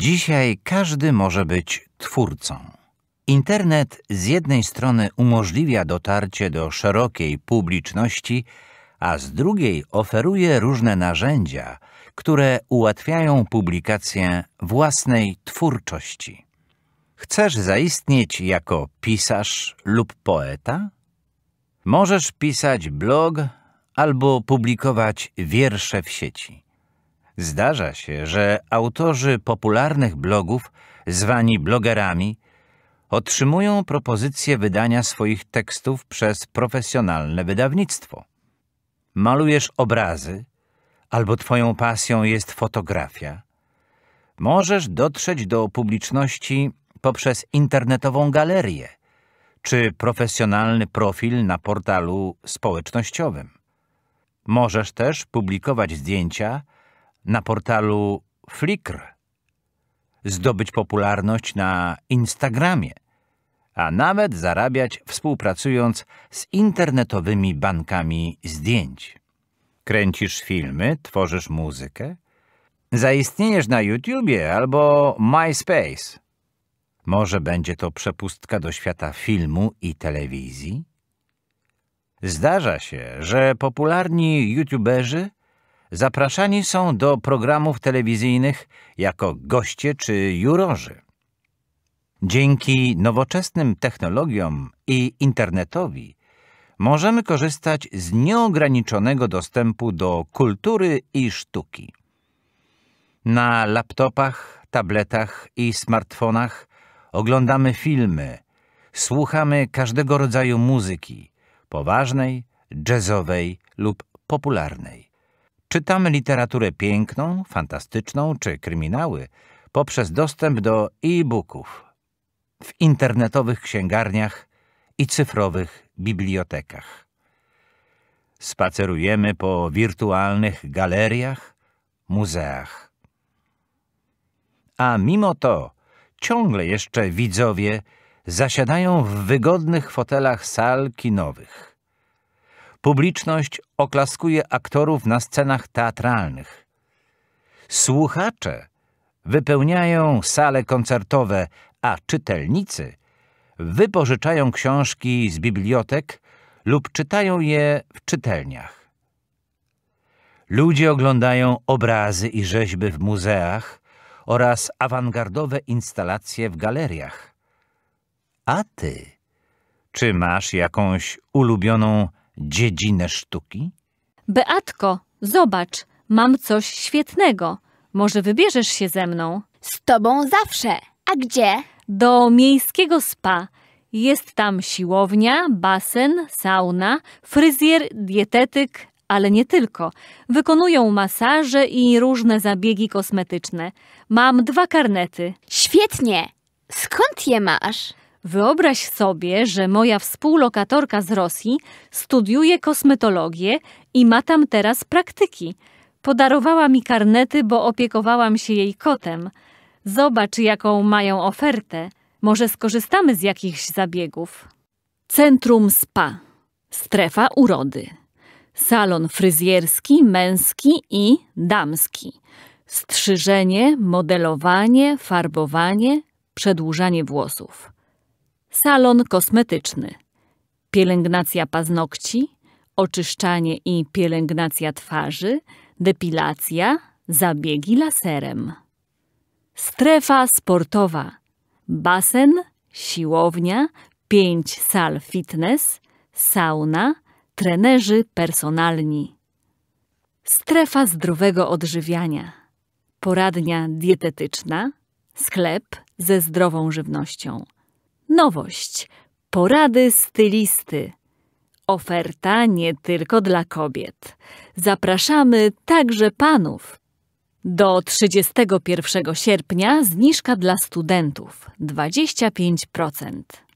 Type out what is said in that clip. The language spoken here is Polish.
Dzisiaj każdy może być twórcą. Internet z jednej strony umożliwia dotarcie do szerokiej publiczności, a z drugiej oferuje różne narzędzia, które ułatwiają publikację własnej twórczości. Chcesz zaistnieć jako pisarz lub poeta? Możesz pisać blog albo publikować wiersze w sieci. Zdarza się, że autorzy popularnych blogów, zwani blogerami, otrzymują propozycje wydania swoich tekstów przez profesjonalne wydawnictwo. Malujesz obrazy, albo twoją pasją jest fotografia. Możesz dotrzeć do publiczności poprzez internetową galerię czy profesjonalny profil na portalu społecznościowym. Możesz też publikować zdjęcia, na portalu Flickr, zdobyć popularność na Instagramie, a nawet zarabiać współpracując z internetowymi bankami zdjęć. Kręcisz filmy, tworzysz muzykę? Zaistniejesz na YouTubie albo MySpace. Może będzie to przepustka do świata filmu i telewizji? Zdarza się, że popularni youtuberzy zapraszani są do programów telewizyjnych jako goście czy jurorzy. Dzięki nowoczesnym technologiom i internetowi możemy korzystać z nieograniczonego dostępu do kultury i sztuki. Na laptopach, tabletach i smartfonach oglądamy filmy, słuchamy każdego rodzaju muzyki, poważnej, jazzowej lub popularnej. Czytamy literaturę piękną, fantastyczną czy kryminały poprzez dostęp do e-booków w internetowych księgarniach i cyfrowych bibliotekach. Spacerujemy po wirtualnych galeriach, muzeach. A mimo to ciągle jeszcze widzowie zasiadają w wygodnych fotelach sal kinowych. Publiczność oklaskuje aktorów na scenach teatralnych. Słuchacze wypełniają sale koncertowe, a czytelnicy wypożyczają książki z bibliotek lub czytają je w czytelniach. Ludzie oglądają obrazy i rzeźby w muzeach oraz awangardowe instalacje w galeriach. A ty, czy masz jakąś ulubioną dziedzinę sztuki? Beatko, zobacz, mam coś świetnego. Może wybierzesz się ze mną? Z tobą zawsze. A gdzie? Do miejskiego spa. Jest tam siłownia, basen, sauna, fryzjer, dietetyk, ale nie tylko. Wykonują masaże i różne zabiegi kosmetyczne. Mam dwa karnety. Świetnie! Skąd je masz? Wyobraź sobie, że moja współlokatorka z Rosji studiuje kosmetologię i ma tam teraz praktyki. Podarowała mi karnety, bo opiekowałam się jej kotem. Zobacz, jaką mają ofertę. Może skorzystamy z jakichś zabiegów. Centrum Spa. Strefa urody. Salon fryzjerski, męski i damski. Strzyżenie, modelowanie, farbowanie, przedłużanie włosów. Salon kosmetyczny. Pielęgnacja paznokci, oczyszczanie i pielęgnacja twarzy, depilacja, zabiegi laserem. Strefa sportowa. Basen, siłownia, pięć sal fitness, sauna, trenerzy personalni. Strefa zdrowego odżywiania. Poradnia dietetyczna, sklep ze zdrową żywnością. Nowość. Porady stylisty. Oferta nie tylko dla kobiet. Zapraszamy także panów. Do 31 sierpnia zniżka dla studentów 25%.